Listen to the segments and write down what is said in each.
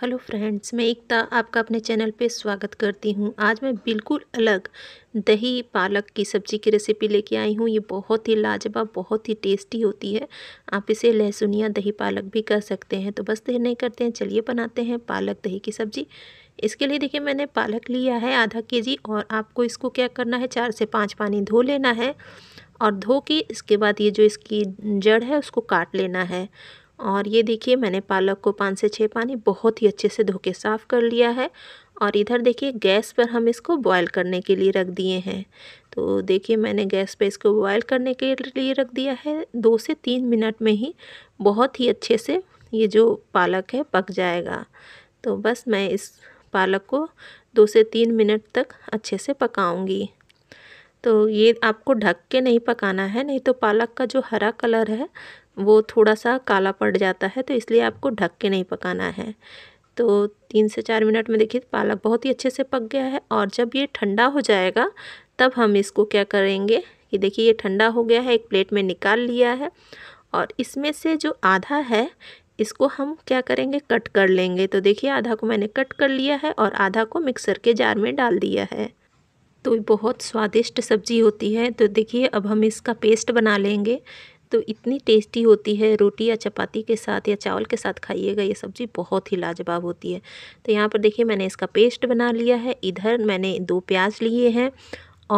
hello friends मैं एकता आपका अपने चैनल पे स्वागत करती हूँ आज मैं बिल्कुल अलग दही पालक की सब्ज़ी की रेसिपी लेके आई हूँ ये बहुत ही लाजवाब बहुत ही टेस्टी होती है आप इसे लहसुनिया दही पालक भी कर सकते हैं तो बस देर नहीं करते हैं चलिए बनाते हैं पालक दही की सब्ज़ी इसके लिए देखिए मैंने पालक लिया है आधा के जी और आपको इसको क्या करना है चार से पाँच पानी धो लेना है और धो के इसके बाद ये जो इसकी जड़ है उसको काट लेना है और ये देखिए मैंने पालक को पाँच से छः पानी बहुत ही अच्छे से धो के साफ़ कर लिया है और इधर देखिए गैस पर हम इसको बॉयल करने के लिए रख दिए हैं तो देखिए मैंने गैस पर इसको बॉयल करने के लिए रख दिया है दो से तीन मिनट में ही बहुत ही अच्छे से ये जो पालक है पक जाएगा तो बस मैं इस पालक को दो से तीन मिनट तक अच्छे से पकाऊंगी तो ये आपको ढक के नहीं पकाना है नहीं तो पालक का जो हरा कलर है वो थोड़ा सा काला पड़ जाता है तो इसलिए आपको ढक के नहीं पकाना है तो तीन से चार मिनट में देखिए पालक बहुत ही अच्छे से पक गया है और जब ये ठंडा हो जाएगा तब हम इसको क्या करेंगे कि देखिए ये ठंडा हो गया है एक प्लेट में निकाल लिया है और इसमें से जो आधा है इसको हम क्या करेंगे कट कर लेंगे तो देखिए आधा को मैंने कट कर लिया है और आधा को मिक्सर के जार में डाल दिया है तो बहुत स्वादिष्ट सब्ज़ी होती है तो देखिए अब हम इसका पेस्ट बना लेंगे तो इतनी टेस्टी होती है रोटी या चपाती के साथ या चावल के साथ खाइएगा ये सब्ज़ी बहुत ही लाजवाब होती है तो यहाँ पर देखिए मैंने इसका पेस्ट बना लिया है इधर मैंने दो प्याज लिए हैं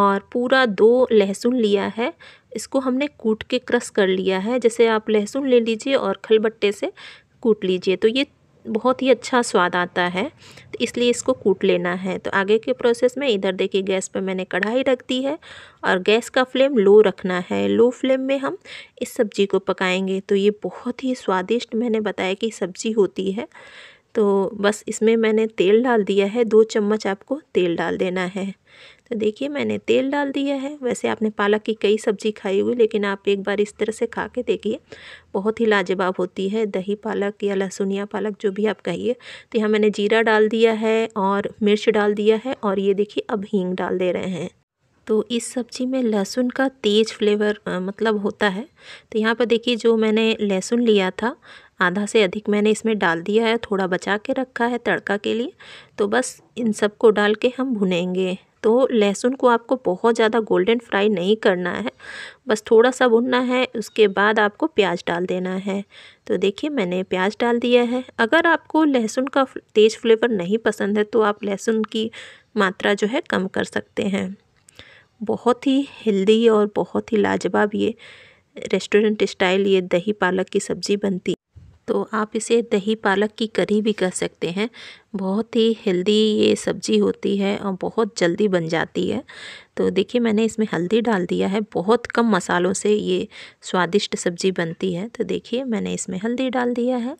और पूरा दो लहसुन लिया है इसको हमने कूट के क्रश कर लिया है जैसे आप लहसुन ले लीजिए और खलबट्टे से कूट लीजिए तो ये बहुत ही अच्छा स्वाद आता है तो इसलिए इसको कूट लेना है तो आगे के प्रोसेस में इधर देखिए गैस पर मैंने कढ़ाई रख दी है और गैस का फ्लेम लो रखना है लो फ्लेम में हम इस सब्ज़ी को पकाएंगे तो ये बहुत ही स्वादिष्ट मैंने बताया कि सब्ज़ी होती है तो बस इसमें मैंने तेल डाल दिया है दो चम्मच आपको तेल डाल देना है तो देखिए मैंने तेल डाल दिया है वैसे आपने पालक की कई सब्जी खाई हुई लेकिन आप एक बार इस तरह से खा के देखिए बहुत ही लाजवाब होती है दही पालक या लहसुनिया पालक जो भी आप कहिए तो यहाँ मैंने जीरा डाल दिया है और मिर्च डाल दिया है और ये देखिए अब हींग डाल दे रहे हैं तो इस सब्ज़ी में लहसुन का तेज़ फ्लेवर मतलब होता है तो यहाँ पर देखिए जो मैंने लहसुन लिया था आधा से अधिक मैंने इसमें डाल दिया है थोड़ा बचा के रखा है तड़का के लिए तो बस इन सब को डाल के हम भुनेंगे तो लहसुन को आपको बहुत ज़्यादा गोल्डन फ्राई नहीं करना है बस थोड़ा सा भुनना है उसके बाद आपको प्याज डाल देना है तो देखिए मैंने प्याज डाल दिया है अगर आपको लहसुन का तेज़ फ्लेवर नहीं पसंद है तो आप लहसुन की मात्रा जो है कम कर सकते हैं बहुत ही हेल्दी और बहुत ही लाजवाब ये रेस्टोरेंट स्टाइल ये दही पालक की सब्ज़ी बनती तो आप इसे दही पालक की करी भी कर सकते हैं बहुत ही हेल्दी ये सब्ज़ी होती है और बहुत जल्दी बन जाती है तो देखिए मैंने इसमें हल्दी डाल दिया है बहुत कम मसालों से ये स्वादिष्ट सब्ज़ी बनती है तो देखिए मैंने इसमें हल्दी डाल दिया है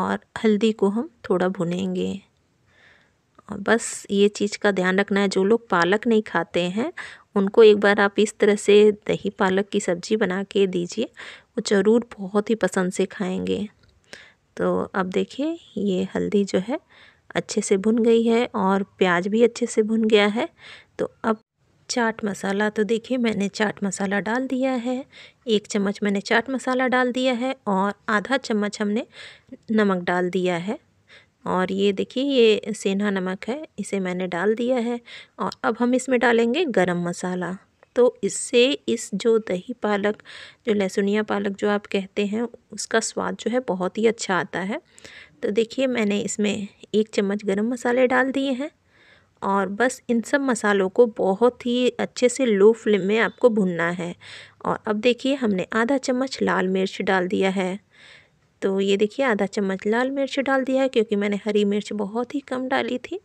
और हल्दी को हम थोड़ा भुनेंगे और बस ये चीज़ का ध्यान रखना है जो लोग पालक नहीं खाते हैं उनको एक बार आप इस तरह से दही पालक की सब्ज़ी बना के दीजिए ज़रूर बहुत ही पसंद से खाएंगे तो अब देखिए ये हल्दी जो है अच्छे से भुन गई है और प्याज भी अच्छे से भुन गया है तो अब चाट मसाला तो देखिए मैंने चाट मसाला डाल दिया है एक चम्मच मैंने चाट मसाला डाल दिया है और आधा चम्मच हमने नमक डाल दिया है और ये देखिए ये सेंधा नमक है इसे मैंने डाल दिया है और अब हम इसमें डालेंगे गरम मसाला तो इससे इस जो दही पालक जो लहसुनिया पालक जो आप कहते हैं उसका स्वाद जो है बहुत ही अच्छा आता है तो देखिए मैंने इसमें एक चम्मच गरम मसाले डाल दिए हैं और बस इन सब मसालों को बहुत ही अच्छे से लो फ्लेम में आपको भुनना है और अब देखिए हमने आधा चम्मच लाल मिर्च डाल दिया है तो ये देखिए आधा चम्मच लाल मिर्च डाल दिया है क्योंकि मैंने हरी मिर्च बहुत ही कम डाली थी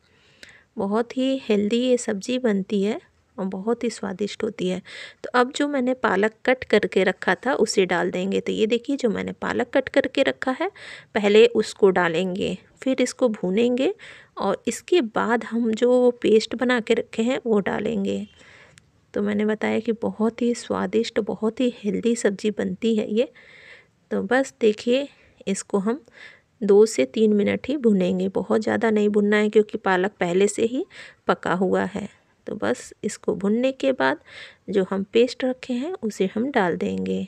बहुत ही हेल्दी ये सब्ज़ी बनती है और बहुत ही स्वादिष्ट होती है तो अब जो मैंने पालक कट करके रखा था उसे डाल देंगे तो ये देखिए जो मैंने पालक कट करके रखा है पहले उसको डालेंगे फिर इसको भूनेंगे और इसके बाद हम जो पेस्ट बना के रखे हैं वो डालेंगे तो मैंने बताया कि बहुत ही स्वादिष्ट बहुत ही हेल्दी सब्ज़ी बनती है ये तो बस देखिए इसको हम दो से तीन मिनट ही भुनेंगे बहुत ज़्यादा नहीं भुनना है क्योंकि पालक पहले से ही पका हुआ है तो बस इसको भुनने के बाद जो हम पेस्ट रखे हैं उसे हम डाल देंगे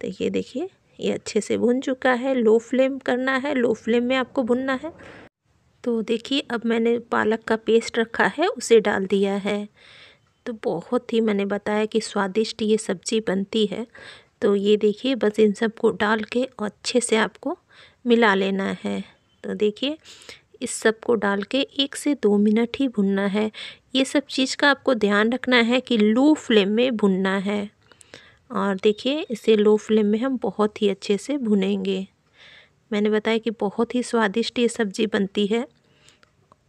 तो ये देखिए ये अच्छे से भुन चुका है लो फ्लेम करना है लो फ्लेम में आपको भुनना है तो देखिए अब मैंने पालक का पेस्ट रखा है उसे डाल दिया है तो बहुत ही मैंने बताया कि स्वादिष्ट ये सब्ज़ी बनती है तो ये देखिए बस इन सबको डाल के अच्छे से आपको मिला लेना है तो देखिए इस सब को डाल के एक से दो मिनट ही भुनना है ये सब चीज़ का आपको ध्यान रखना है कि लो फ्लेम में भुनना है और देखिए इसे लो फ्लेम में हम बहुत ही अच्छे से भुनेंगे मैंने बताया कि बहुत ही स्वादिष्ट ये सब्ज़ी बनती है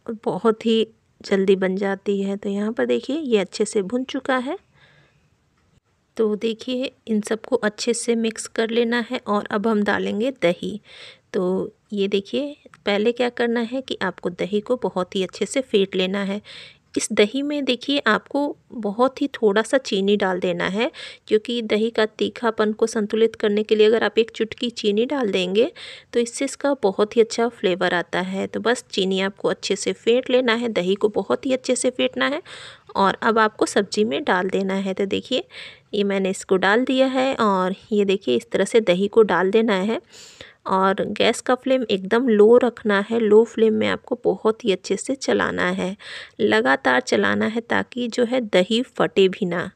और बहुत ही जल्दी बन जाती है तो यहाँ पर देखिए ये अच्छे से भुन चुका है तो देखिए इन सबको अच्छे से मिक्स कर लेना है और अब हम डालेंगे दही तो ये देखिए पहले क्या करना है कि आपको दही को बहुत ही अच्छे से फेंट लेना है इस दही में देखिए आपको बहुत ही थोड़ा सा चीनी डाल देना है क्योंकि दही का तीखापन को संतुलित करने के लिए अगर आप एक चुटकी चीनी डाल देंगे तो इससे इसका बहुत ही अच्छा फ्लेवर आता है तो बस चीनी आपको अच्छे से फेंट लेना है दही को बहुत ही अच्छे से फेंटना है और अब आपको सब्ज़ी में डाल देना है तो देखिए ये मैंने इसको डाल दिया है और ये देखिए इस तरह से दही को डाल देना है और गैस का फ्लेम एकदम लो रखना है लो फ्लेम में आपको बहुत ही अच्छे से चलाना है लगातार चलाना है ताकि जो है दही फटे भी ना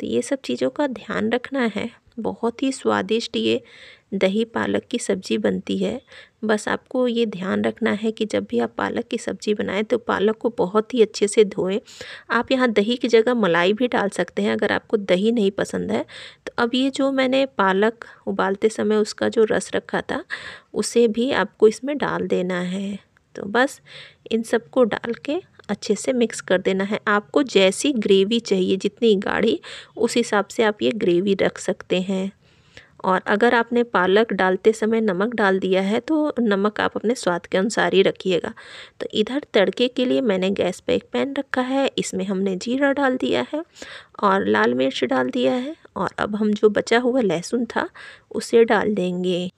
तो ये सब चीज़ों का ध्यान रखना है बहुत ही स्वादिष्ट ये दही पालक की सब्ज़ी बनती है बस आपको ये ध्यान रखना है कि जब भी आप पालक की सब्ज़ी बनाएं तो पालक को बहुत ही अच्छे से धोएं आप यहाँ दही की जगह मलाई भी डाल सकते हैं अगर आपको दही नहीं पसंद है तो अब ये जो मैंने पालक उबालते समय उसका जो रस रखा था उसे भी आपको इसमें डाल देना है तो बस इन सबको डाल के अच्छे से मिक्स कर देना है आपको जैसी ग्रेवी चाहिए जितनी गाढ़ी उस हिसाब से आप ये ग्रेवी रख सकते हैं और अगर आपने पालक डालते समय नमक डाल दिया है तो नमक आप अपने स्वाद के अनुसार ही रखिएगा तो इधर तड़के के लिए मैंने गैस पर एक पैन रखा है इसमें हमने जीरा डाल दिया है और लाल मिर्च डाल दिया है और अब हम जो बचा हुआ लहसुन था उसे डाल देंगे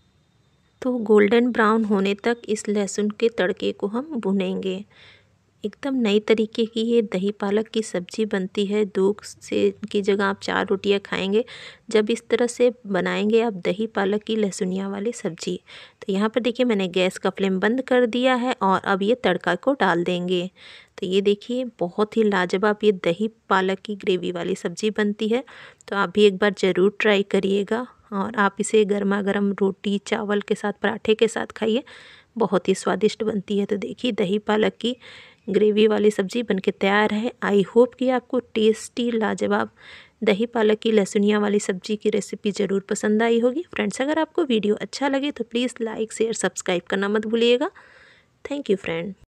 तो गोल्डन ब्राउन होने तक इस लहसुन के तड़के को हम भुनेंगे एकदम नई तरीके की ये दही पालक की सब्ज़ी बनती है दूध से की जगह आप चार रोटियां खाएंगे जब इस तरह से बनाएंगे आप दही पालक की लहसुनिया वाली सब्ज़ी तो यहाँ पर देखिए मैंने गैस का फ्लेम बंद कर दिया है और अब ये तड़का को डाल देंगे तो ये देखिए बहुत ही लाजवाब ये दही पालक की ग्रेवी वाली सब्ज़ी बनती है तो आप भी एक बार ज़रूर ट्राई करिएगा और आप इसे गर्मा गर्म रोटी चावल के साथ पराठे के साथ खाइए बहुत ही स्वादिष्ट बनती है तो देखिए दही पालक की ग्रेवी वाली सब्ज़ी बनके तैयार है आई होप कि आपको टेस्टी लाजवाब दही पालक की लहसुनिया वाली सब्जी की रेसिपी ज़रूर पसंद आई होगी फ्रेंड्स अगर आपको वीडियो अच्छा लगे तो प्लीज़ लाइक शेयर सब्सक्राइब करना मत भूलिएगा थैंक यू फ्रेंड